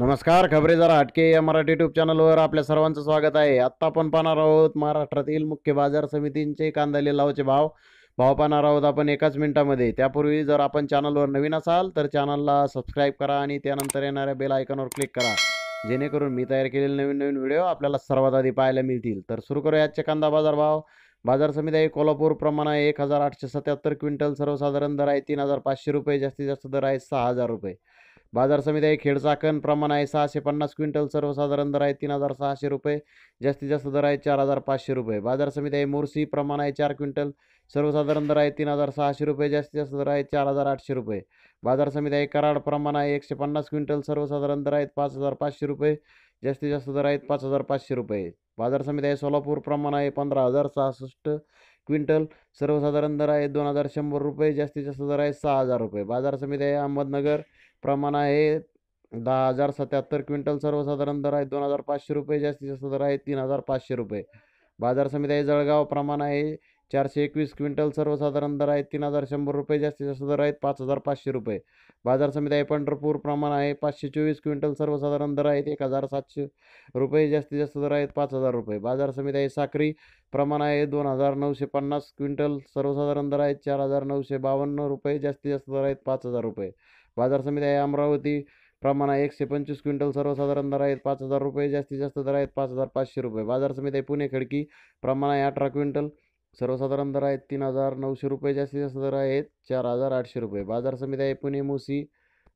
नमस्कार खबरे जरा हटके या मराठी ट्यूब चॅनलवर आपल्या सर्वांचं स्वागत आहे आत्ता आपण पाहणार आहोत महाराष्ट्रातील मुख्य बाजार समितींचे कांदा लिलावचे भाव भाव पाहणार आहोत आपण एकाच मिनिटामध्ये त्यापूर्वी जर आपण चॅनलवर नवीन असाल तर चॅनलला सबस्क्राईब करा आणि त्यानंतर येणाऱ्या बेल आयकॉनवर क्लिक करा जेणेकरून मी तयार केलेले नवीन नवीन व्हिडिओ आपल्याला सर्वात आधी पाहायला मिळतील तर सुरू करू आजचे कांदा बाजार भाव बाजार समिती आहे कोल्हापूर प्रमाण आहे एक हजार आठशे सत्याहत्तर क्विंटल सर्वसाधारण दर आहे तीन हजार पाचशे रुपये जास्तीत जास्त दर आहे सहा हजार रुपये बाजार समिती आहे खेडचाकण प्रमाण आहे सहाशे पन्नास क्विंटल सर्वसाधारण दर आहे तीन हजार सहाशे रुपये जास्तीत जास्त दर आहे चार हजार पाचशे रुपये बाजार समिती आहे मोर्सी प्रमाण आहे चार क्विंटल सर्वसाधारण दर आहे तीन हजार सहाशे रुपये जास्तीत जास्त दर आहे चार हजार आठशे रुपये बाजार समिती आहे कराड प्रमाण आहे एकशे पन्नास क्विंटल सर्वसाधारण दर आहेत पाच हजार पाचशे रुपये जास्तीत जास्त दर आहेत पाच हजार पाचशे रुपये बाजार समिती आहे सोलापूर प्रमाण आहे पंधरा हजार सहासष्ट क्विंटल सर्वसाधारण दर आहे दोन हजार शंभर रुपये जास्तीत जास्त दर आहे सहा हजार रुपये बाजार समिती आहे अहमदनगर प्रमाण आहे दहा हजार सत्याहत्तर क्विंटल सर्वसाधारण दर आहे दोन हजार पाचशे रुपये जास्तीत जास्त दर आहे तीन हजार पाचशे रुपये बाजार समिती आहे जळगाव प्रमाण आहे चारशे एकवीस क्विंटल सर्वसाधारण दर आहेत तीन हजार शंभर रुपये जास्तीत जास्त दर आहेत पाच हजार पाचशे रुपये बाजार समिती आहे पंढरपूर प्रमाण आहे पाचशे चोवीस क्विंटल सर्वसाधारण दर आहेत एक हजार सातशे रुपये जास्तीत जास्त दर आहेत पाच हजार रुपये बाजार समिती आहे साखरी प्रमाण आहे दोन हजार नऊशे पन्नास क्विंटल सर्वसाधारण दर आहेत चार हजार नऊशे बावन्न रुपये जास्तीत जास्त दर आहेत पाच हजार रुपये बाजार समिती आहे अमरावती प्रमाण आहे एकशे पंचवीस क्विंटल सर्वसाधारण दर आहेत पाच हजार रुपये जास्तीत जास्त दर आहेत पाच हजार पाचशे रुपये बाजार समिती आहे पुणे खडकी प्रमाण आहे अठरा क्विंटल सर्वसाधारण दर आहेत तीन हजार नऊशे रुपये जास्तीत जास्त दर आहेत चार हजार आठशे रुपये बाजार समिती आहे पुणे मोसी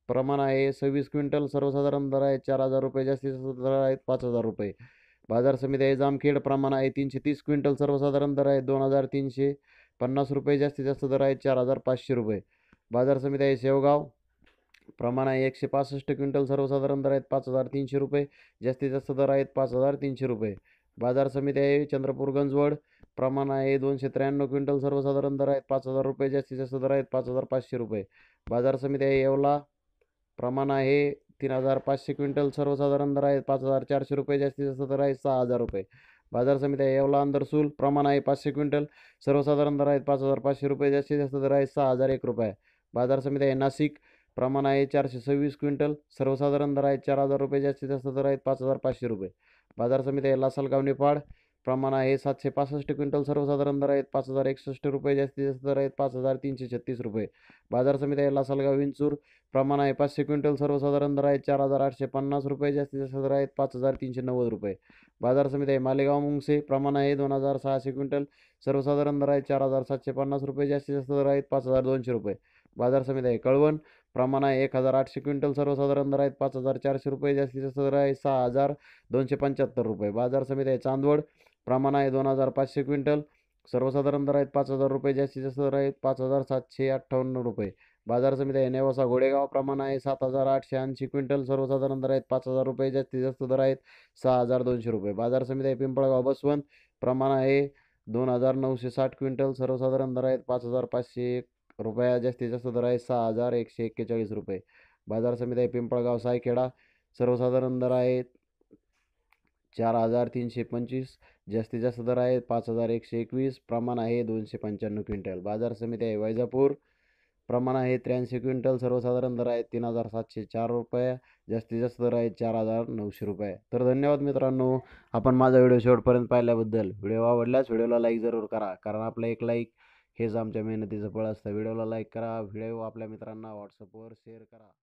प्रमाण आहे सव्वीस क्विंटल सर्वसाधारण दर आहे चार हजार रुपये जास्तीत जास्त दर आहेत पाच हजार रुपये बाजार समिती आहे जामखेड प्रमाण आहे तीनशे तीस क्विंटल सर्वसाधारण दर आहे दोन हजार तीनशे पन्नास रुपये जास्तीत जास्त दर आहे चार हजार पाचशे रुपये बाजार समिती आहे शेवगाव प्रमाण आहे एकशे पासष्ट क्विंटल सर्वसाधारण दर आहेत पाच हजार तीनशे रुपये जास्तीत जास्त दर आहेत पाच हजार तीनशे रुपये बाजार समिती आहे चंद्रपूर गंजवड प्रमाण आहे दोनशे त्र्याण्णव क्विंटल सर्वसाधारण दर आहेत पाच हजार रुपये जास्तीत जास्त दर आहेत पाच हजार पाचशे रुपये बाजार समिती आहे येवला प्रमाण आहे तीन हजार पाचशे क्विंटल सर्वसाधारण दर आहेत पाच हजार चारशे रुपये जास्तीत जास्त दर आहेत सहा हजार रुपये बाजार समिती आहे येवला अंदरसूल प्रमाण आहे पाचशे क्विंटल सर्वसाधारण दर आहेत पाच हजार पाचशे रुपये जास्तीत जास्त दर आहेत सहा हजार एक रुपये बाजार समिती आहे नाशिक प्रमाण आहे चारशे सव्वीस क्विंटल सर्वसाधारण दर आहेत चार हजार रुपये जास्तीत जास्त दर आहेत पाच हजार पाचशे रुपये बाजार समिती आहे लासलगाव निफाड प्रमाण आहे सातशे पासष्ट क्विंटल सर्वसाधारण दर आहेत पाच हजार एकसष्ट रुपये जास्तीत जास्त दर आहेत पाच हजार तीनशे छत्तीस रुपये बाजार समिती आहे लासलगाव विंचूर प्रमाण आहे पाचशे क्विंटल सर्वसाधारण दर आहेत चार हजार आठशे पन्नास रुपये जास्तीत जास्त दर आहेत पाच हजार तीनशे नव्वद रुपये बाजार समिती आहे मालेगाव मुंगसे प्रमाण आहे दोन हजार सहाशे क्विंटल सर्वसाधारण दर आहेत चार हजार सातशे पन्नास रुपये जास्तीत जास्त दर आहेत पाच हजार दोनशे रुपये बाजार समिती आहे कळवण प्रमाण आहे एक हजार आठशे क्विंटल सर्वसाधारण दर आहेत पाच हजार चारशे रुपये जास्तीत जास्त दर आहे सहा हजार दोनशे पंच्याहत्तर रुपये बाजार समिती आहे चांदवड प्रमाण आहे दोन हजार पाचशे क्विंटल सर्वसाधारण दर आहेत पाच हजार रुपये जास्तीत जास्त दर आहेत पाच हजार सातशे अठ्ठावन्न रुपये बाजार समिती आहे नेवासा घोडेगाव प्रमाण आहे सात हजार आठशे ऐंशी क्विंटल सर्वसाधारण दर आहेत पाच हजार रुपये जास्तीत जास्त दर आहेत सहा हजार दोनशे रुपये बाजार समिती आहे पिंपळगाव बसवंत प्रमाण आहे दोन हजार नऊशे साठ क्विंटल सर्वसाधारण दर आहेत पाच हजार पाचशे एक रुपया जास्तीत जास्त दर आहे सहा हजार एकशे एक्केचाळीस रुपये बाजार समिती आहे पिंपळगाव सायखेडा सर्वसाधारण दर आहेत चार हजार तीनशे पंचवीस जास्तीत जास्त दर आहेत पाच हजार एकशे एकवीस प्रमाण आहे दोनशे पंच्याण्णव क्विंटल बाजार समिती आहे वैजापूर प्रमाण आहे त्र्याऐंशी क्विंटल सर्वसाधारण दर आहे तीन हजार सातशे चार रुपये जास्तीत जास्त दर आहे चार हजार नऊशे रुपये तर धन्यवाद मित्रांनो आपण माझा व्हिडिओ शेवटपर्यंत पाहिल्याबद्दल व्हिडिओ आवडल्यास व्हिडिओला लाईक जरूर करा कारण आपला एक लाईक हेच आमच्या मेहनतीचं फळ असतं व्हिडिओला लाईक करा व्हिडिओ आपल्या मित्रांना व्हॉट्सअपवर शेअर करा